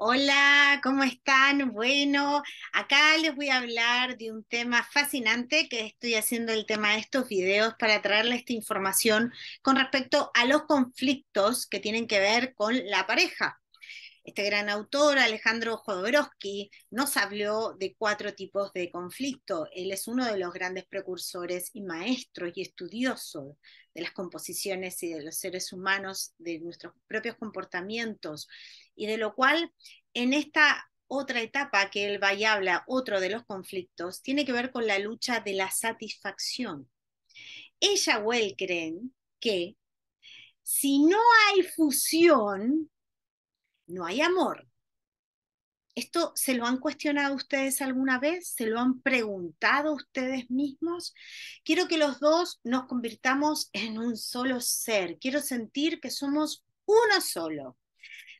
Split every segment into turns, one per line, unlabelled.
Hola, ¿cómo están? Bueno, acá les voy a hablar de un tema fascinante que estoy haciendo el tema de estos videos para traerles esta información con respecto a los conflictos que tienen que ver con la pareja. Este gran autor, Alejandro Jodorowsky, nos habló de cuatro tipos de conflicto. Él es uno de los grandes precursores y maestros y estudioso de las composiciones y de los seres humanos, de nuestros propios comportamientos y de lo cual en esta otra etapa que va y habla, otro de los conflictos, tiene que ver con la lucha de la satisfacción. Ella él creen que si no hay fusión, no hay amor. ¿Esto se lo han cuestionado ustedes alguna vez? ¿Se lo han preguntado ustedes mismos? Quiero que los dos nos convirtamos en un solo ser. Quiero sentir que somos uno solo.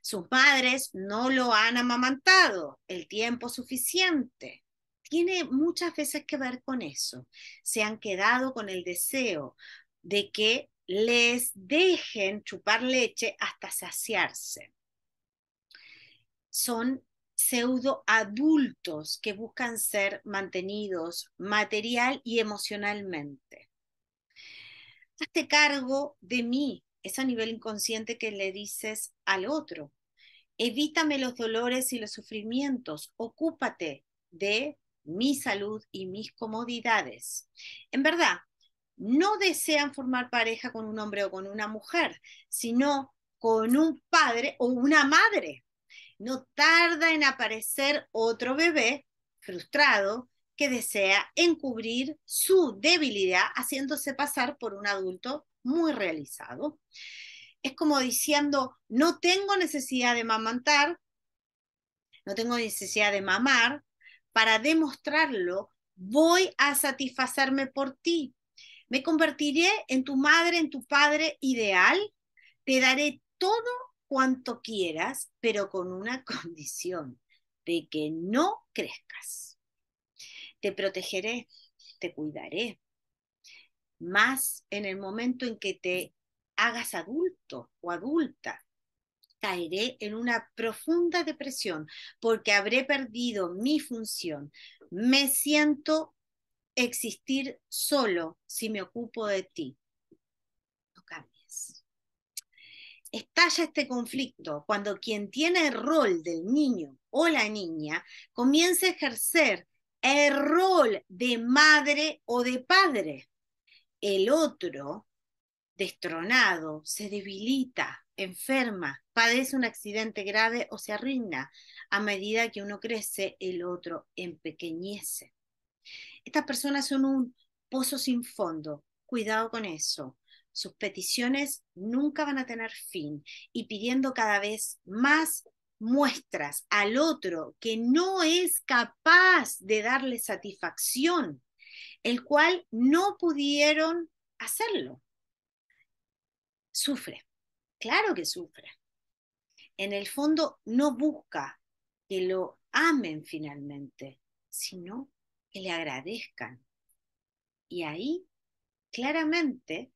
Sus madres no lo han amamantado el tiempo suficiente. Tiene muchas veces que ver con eso. Se han quedado con el deseo de que les dejen chupar leche hasta saciarse. Son pseudo adultos que buscan ser mantenidos material y emocionalmente. Hazte cargo de mí, es a nivel inconsciente que le dices al otro. Evítame los dolores y los sufrimientos, ocúpate de mi salud y mis comodidades. En verdad, no desean formar pareja con un hombre o con una mujer, sino con un padre o una madre. No tarda en aparecer otro bebé frustrado que desea encubrir su debilidad haciéndose pasar por un adulto muy realizado. Es como diciendo, no tengo necesidad de mamantar, no tengo necesidad de mamar, para demostrarlo, voy a satisfacerme por ti. Me convertiré en tu madre, en tu padre ideal, te daré todo cuanto quieras, pero con una condición, de que no crezcas. Te protegeré, te cuidaré, más en el momento en que te hagas adulto o adulta, caeré en una profunda depresión porque habré perdido mi función. Me siento existir solo si me ocupo de ti. No cambies. Estalla este conflicto cuando quien tiene el rol del niño o la niña comienza a ejercer el rol de madre o de padre el otro, destronado, se debilita, enferma, padece un accidente grave o se arruina. A medida que uno crece, el otro empequeñece. Estas personas son un pozo sin fondo. Cuidado con eso. Sus peticiones nunca van a tener fin y pidiendo cada vez más muestras al otro que no es capaz de darle satisfacción el cual no pudieron hacerlo. Sufre, claro que sufre. En el fondo no busca que lo amen finalmente, sino que le agradezcan. Y ahí claramente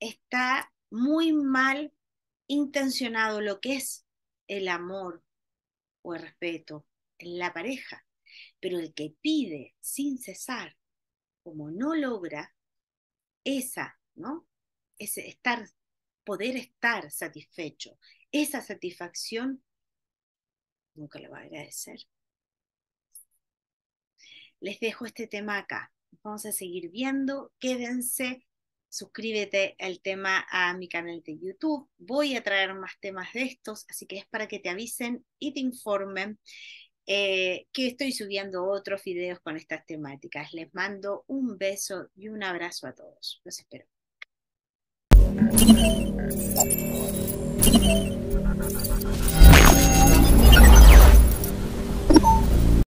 está muy mal intencionado lo que es el amor o el respeto en la pareja. Pero el que pide sin cesar como no logra esa, ¿no? Ese estar, poder estar satisfecho, esa satisfacción, nunca le va a agradecer. Les dejo este tema acá. Vamos a seguir viendo. Quédense. Suscríbete al tema a mi canal de YouTube. Voy a traer más temas de estos, así que es para que te avisen y te informen. Eh, que estoy subiendo otros videos con estas temáticas. Les mando un beso y un abrazo a todos. Los espero.